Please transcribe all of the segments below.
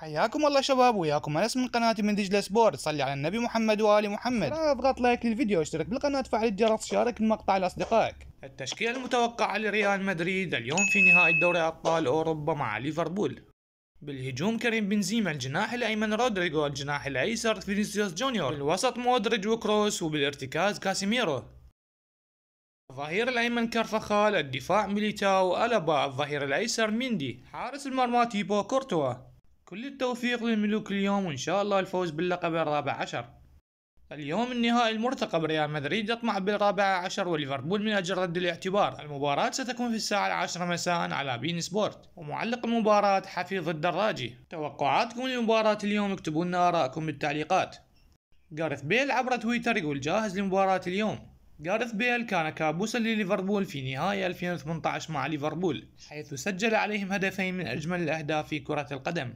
حياكم الله شباب وياكم انس من قناتي من دجله سبورت صلي على النبي محمد وال محمد اضغط لايك للفيديو اشترك بالقناه فعل الجرس شارك المقطع لاصدقائك التشكيله المتوقعه لريال مدريد اليوم في نهائي دوري ابطال اوروبا مع ليفربول بالهجوم كريم بنزيما الجناح الايمن رودريجو الجناح الايسر فينيسيوس جونيور الوسط مودريج وكروس وبالارتكاز كاسيميرو الظهير الايمن كرفخال الدفاع ميليتاو الابا الظهير الايسر ميندي حارس المرمى تيبو كورتوا كل التوفيق للملوك اليوم وإن شاء الله الفوز باللقب الرابع عشر اليوم النهائي المرتقب ريال مدريد يطمح بالرابع عشر وليفربول من أجل رد الاعتبار المباراة ستكون في الساعة العاشرة مساء على بين سبورت ومعلق المباراة حفيظ الدراجي توقعاتكم لمباراة اليوم اكتبوا لنا ارائكم بالتعليقات جارث بيل عبر تويتر يقول جاهز لمباراة اليوم جارث بيل كان كابوسا لليفربول في نهاية 2018 مع ليفربول حيث سجل عليهم هدفين من أجمل الأهداف في كرة القدم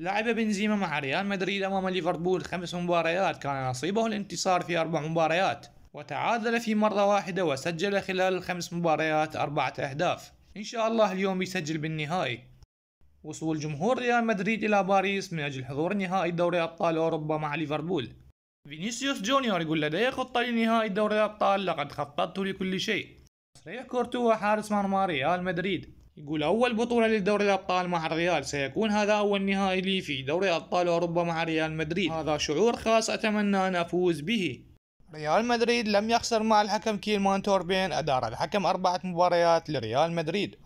لعب بنزيما مع ريال مدريد أمام ليفربول خمس مباريات كان نصيبه الانتصار في أربع مباريات وتعادل في مرة واحدة وسجل خلال الخمس مباريات أربعة أهداف إن شاء الله اليوم يسجل بالنهائي وصول جمهور ريال مدريد إلى باريس من أجل حضور نهائي دوري أبطال أوروبا مع ليفربول فينيسيوس جونيور يقول لدي خطة لنهائي دوري الأبطال لقد خططت لكل شيء تصريح كورتو وحارس مرمى ريال مدريد يقول أول بطولة لدوري الأبطال مع الريال سيكون هذا أول نهائي لي في دوري أبطال أوروبا مع ريال مدريد هذا شعور خاص أتمنى أن أفوز به ريال مدريد لم يخسر مع الحكم كيلمان توربين أدار الحكم أربعة مباريات لريال مدريد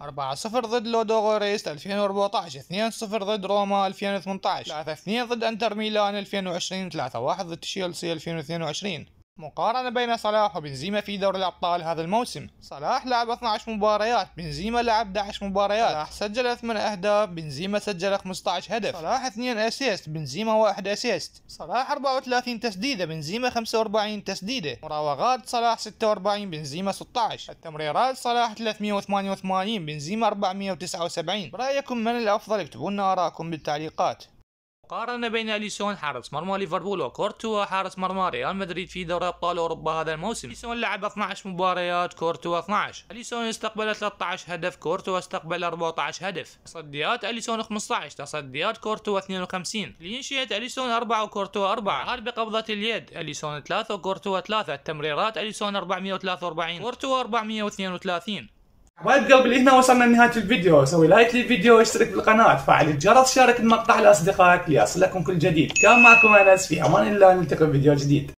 4-0 ضد لودو غوريست 2014 2-0 ضد روما 2018 3-2 ضد أنتر ميلان 2020 3-1 ضد تشيلسي 2022 مقارنة بين صلاح وبنزيما في دوري الأبطال هذا الموسم صلاح لعب 12 مباريات بنزيما لعب 11 مباريات صلاح سجل 8 أهداف بنزيما سجل 15 هدف صلاح 2 أسيست بنزيما 1 أسيست صلاح 34 تسديدة بنزيما 45 تسديدة مراوغات صلاح 46 بنزيما 16 التمريرات صلاح 388 بنزيما 479 برأيكم من الأفضل اكتبوا لنا آراءكم بالتعليقات قارن بين اليسون حارس مرمى ليفربول وكورتوا حارس مرمى ريال مدريد في دوري ابطال اوروبا هذا الموسم اليسون لعب 12 مباريات كورتوا 12 اليسون استقبل 13 هدف كورتوا استقبل 14 هدف تصديات اليسون 15 تصديات كورتوا 52 كلين شيت اليسون 4 وكورتوا 4 عرض بقبضة اليد اليسون 3 وكورتوا 3 التمريرات اليسون 443 كورتوا 432 وهالقلب هنا وصلنا لنهايه الفيديو سوي لايك للفيديو واشترك بالقناه فعل الجرس شارك المقطع لاصدقائك ليصلكم كل جديد كان معكم انس في امان الله نلتقي بفيديو جديد